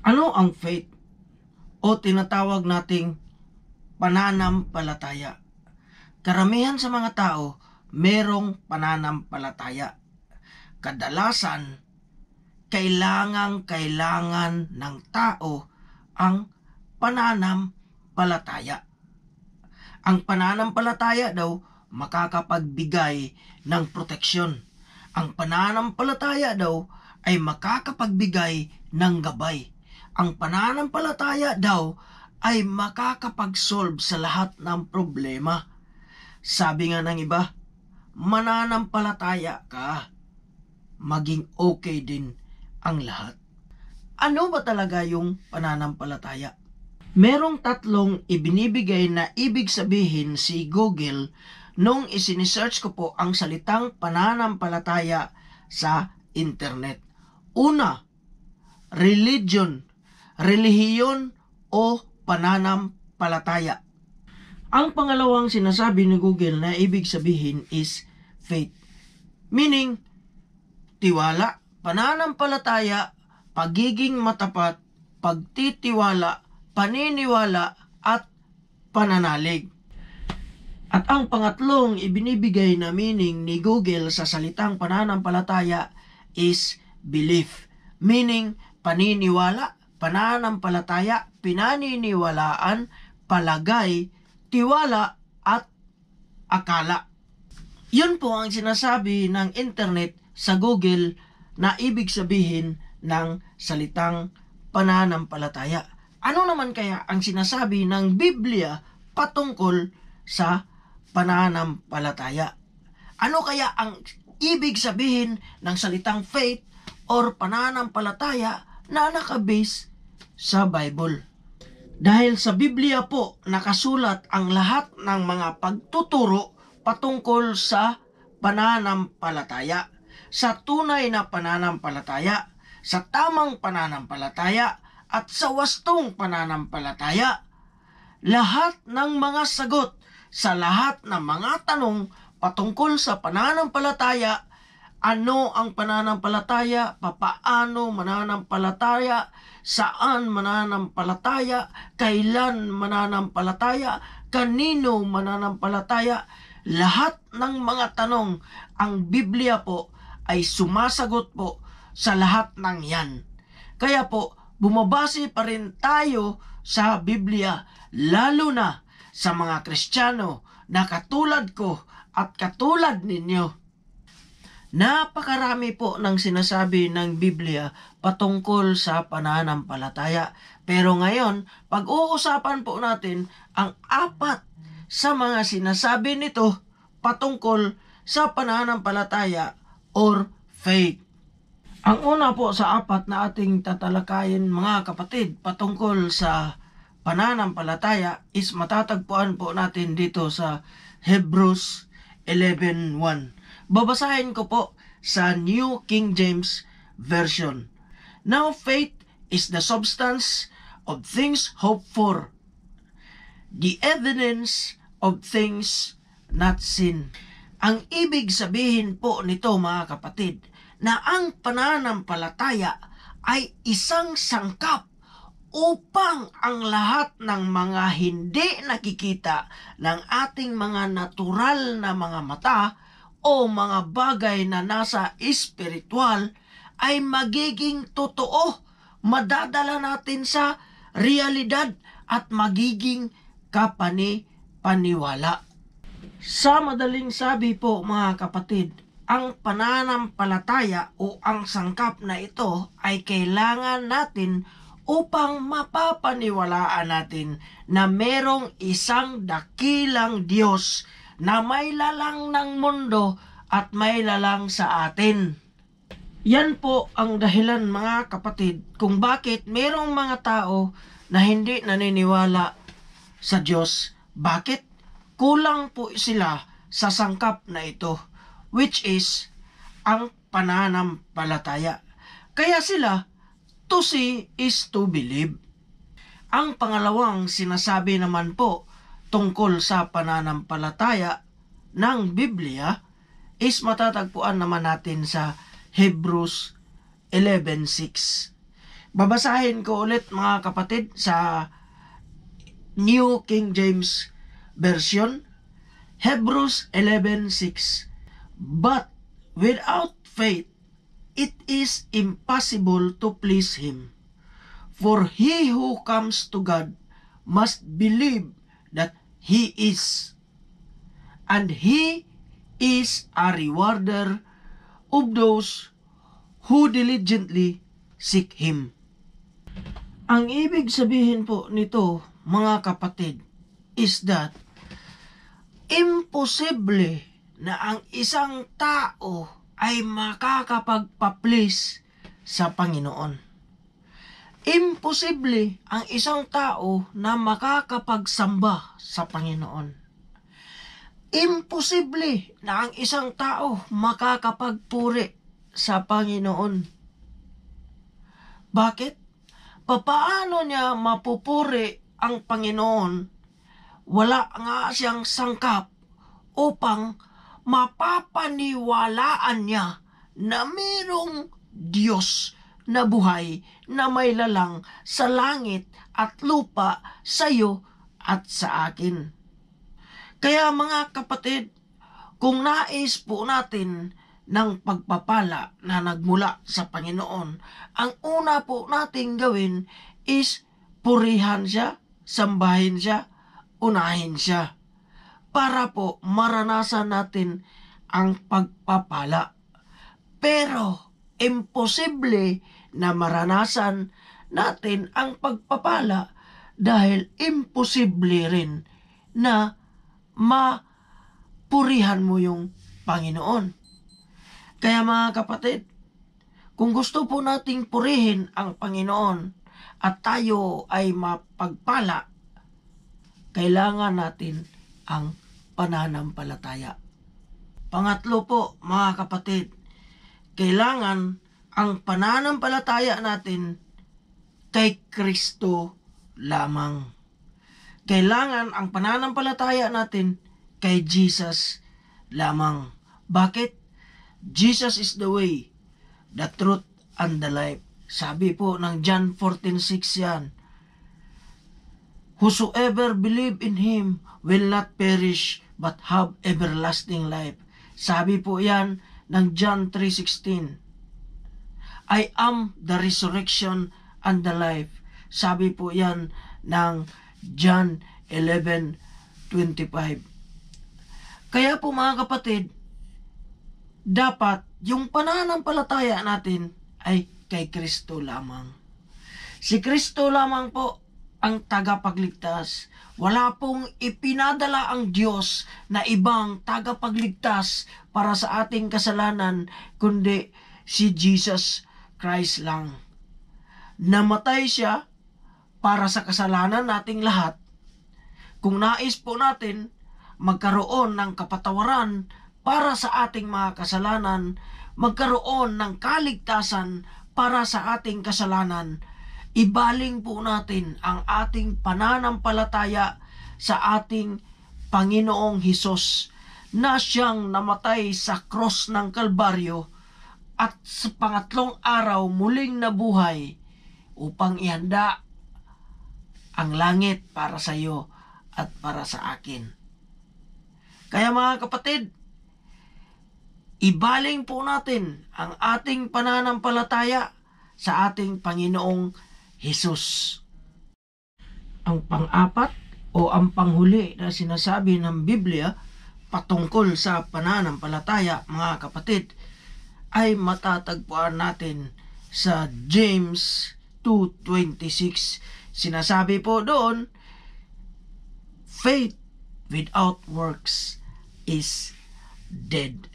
Ano ang faith? O tinatawag nating pananampalataya. Karamihan sa mga tao, merong pananampalataya. Kadalasan, kailangan kailangan ng tao ang pananampalataya. Ang pananampalataya daw makakapagbigay ng proteksyon. Ang pananampalataya daw ay makakapagbigay ng gabay. Ang pananampalataya daw ay makakapag-solve sa lahat ng problema. Sabi nga ng iba, mananampalataya ka, maging okay din ang lahat. Ano ba talaga yung pananampalataya? Merong tatlong ibinibigay na ibig sabihin si Google nung isinesearch ko po ang salitang pananampalataya sa internet. Una, religion relihiyon o pananampalataya. Ang pangalawang sinasabi ni Google na ibig sabihin is faith. Meaning, tiwala, pananampalataya, pagiging matapat, pagtitiwala, paniniwala, at pananalig. At ang pangatlong ibinibigay na meaning ni Google sa salitang pananampalataya is belief, meaning paniniwala, pananampalataya, pinaniniwalaan, palagay, tiwala at akala. Yun po ang sinasabi ng internet sa Google na ibig sabihin ng salitang pananampalataya. Ano naman kaya ang sinasabi ng Biblia patungkol sa pananampalataya? Ano kaya ang ibig sabihin ng salitang faith or pananampalataya na nakabase sa Bible. Dahil sa Biblia po nakasulat ang lahat ng mga pagtuturo patungkol sa pananampalataya, sa tunay na pananampalataya, sa tamang pananampalataya, at sa wastong pananampalataya. Lahat ng mga sagot sa lahat ng mga tanong patungkol sa pananampalataya ano ang pananampalataya, papaano mananampalataya, saan mananampalataya, kailan mananampalataya, kanino mananampalataya. Lahat ng mga tanong, ang Biblia po ay sumasagot po sa lahat ng yan. Kaya po, bumabase pa rin tayo sa Biblia, lalo na sa mga Kristiyano na katulad ko at katulad ninyo Napakarami po ng sinasabi ng Biblia patungkol sa pananampalataya. Pero ngayon, pag-uusapan po natin ang apat sa mga sinasabi nito patungkol sa pananampalataya or faith. Ang una po sa apat na ating tatalakayin mga kapatid patungkol sa pananampalataya is matatagpuan po natin dito sa Hebrews 11.1. Babasahin ko po sa New King James Version. Now faith is the substance of things hoped for, the evidence of things not seen. Ang ibig sabihin po nito mga kapatid, na ang pananampalataya ay isang sangkap upang ang lahat ng mga hindi nakikita ng ating mga natural na mga mata o mga bagay na nasa espiritual ay magiging totoo, madadala natin sa realidad at magiging kapani-paniwala. Sa madaling sabi po mga kapatid, ang pananampalataya o ang sangkap na ito ay kailangan natin upang mapapaniwalaan natin na merong isang dakilang Diyos na may lalang ng mundo at may lalang sa atin. Yan po ang dahilan mga kapatid kung bakit mayroong mga tao na hindi naniniwala sa Diyos. Bakit? Kulang po sila sa sangkap na ito which is ang pananampalataya. Kaya sila to see is to believe. Ang pangalawang sinasabi naman po tungkol sa pananampalataya ng Biblia is matatagpuan naman natin sa Hebrews 11.6. Babasahin ko ulit mga kapatid sa New King James Version, Hebrews 11.6 But without faith, it is impossible to please Him. For he who comes to God must believe that He is. And He is a rewarder of those who diligently seek Him. Ang ibig sabihin po nito, mga kapatid, is that imposible na ang isang tao ay makakapagpa-please sa Panginoon. Imposible ang isang tao na makakapagsamba sa Panginoon. Imposible na ang isang tao makakapagpuri sa Panginoon. Bakit? Papaano niya mapupuri ang Panginoon? Wala nga siyang sangkap upang mapapaniwalaan niya na mayroong Diyos na buhay na may lalang sa langit at lupa sa iyo at sa akin. Kaya mga kapatid, kung nais po natin ng pagpapala na nagmula sa Panginoon, ang una po nating gawin is purihan siya, sambahin siya, unahin siya. Para po maranasan natin ang pagpapala. Pero, imposible na maranasan natin ang pagpapala dahil imposible rin na mapurihan mo yung Panginoon. Kaya mga kapatid, kung gusto po nating purihin ang Panginoon at tayo ay mapagpala, kailangan natin ang pananampalataya. Pangatlo po, mga kapatid, kailangan ang pananampalataya natin kay Kristo lamang. Kailangan ang pananampalataya natin kay Jesus lamang. Bakit? Jesus is the way, the truth, and the life. Sabi po ng John 14.6 yan. Whosoever believe in Him will not perish but have everlasting life. Sabi po yan ng John 3.16. I am the resurrection and the life. Sabi po yan ng John 11.25. Kaya po mga kapatid, dapat yung pananampalataya natin ay kay Kristo lamang. Si Kristo lamang po ang tagapagligtas. Wala pong ipinadala ang Diyos na ibang tagapagligtas para sa ating kasalanan, kundi si Jesus Christ lang. Namatay siya para sa kasalanan nating lahat. Kung nais po natin magkaroon ng kapatawaran para sa ating mga kasalanan, magkaroon ng kaligtasan para sa ating kasalanan, ibaling po natin ang ating pananampalataya sa ating Panginoong Hesus na siyang namatay sa cross ng Kalbaryo at sa pangatlong araw muling nabuhay upang ihanda ang langit para sa iyo at para sa akin. Kaya mga kapatid, ibaling po natin ang ating pananampalataya sa ating Panginoong Jesus. Ang pang-apat o ang panghuli na sinasabi ng Biblia patungkol sa pananampalataya, mga kapatid, ay matatagpuan natin sa James 2.26. Sinasabi po doon, Faith without works is dead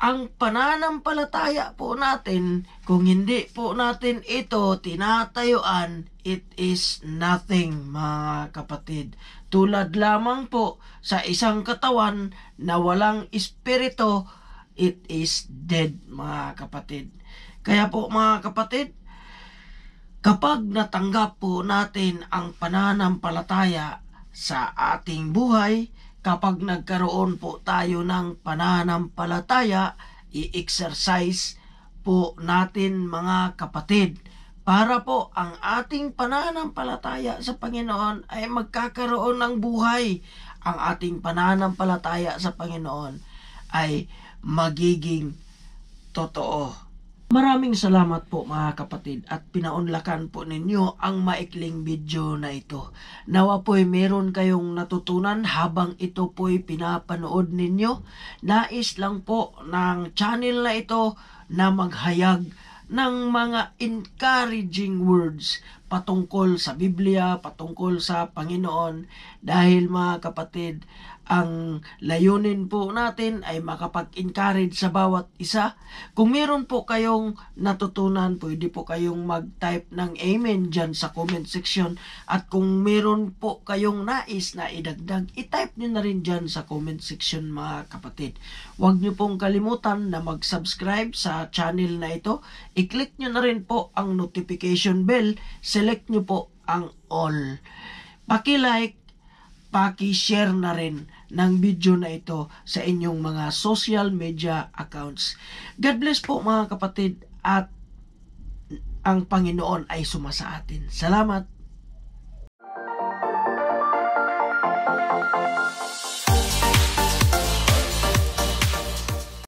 ang pananampalataya po natin, kung hindi po natin ito tinatayuan, it is nothing mga kapatid. Tulad lamang po sa isang katawan na walang espirito, it is dead mga kapatid. Kaya po mga kapatid, kapag natanggap po natin ang pananampalataya sa ating buhay, kapag nagkaroon po tayo ng pananampalataya, i-exercise po natin mga kapatid para po ang ating pananampalataya sa Panginoon ay magkakaroon ng buhay. Ang ating pananampalataya sa Panginoon ay magiging totoo. Maraming salamat po mga kapatid at pinaunlakan po ninyo ang maikling video na ito. Nawa po'y meron kayong natutunan habang ito po'y pinapanood ninyo. Nais lang po ng channel na ito na maghayag ng mga encouraging words patungkol sa Biblia, patungkol sa Panginoon. Dahil mga kapatid, ang layunin po natin ay makapag-encourage sa bawat isa. Kung meron po kayong natutunan, pwede po kayong mag-type ng amen dyan sa comment section. At kung meron po kayong nais na idagdag, i-type nyo na rin dyan sa comment section mga kapatid. Huwag nyo pong kalimutan na mag-subscribe sa channel na ito. I-click nyo na rin po ang notification bell. Select nyo po ang all. Paki-like, paki-share na rin ng video na ito sa inyong mga social media accounts. God bless po mga kapatid at ang Panginoon ay suma atin. Salamat!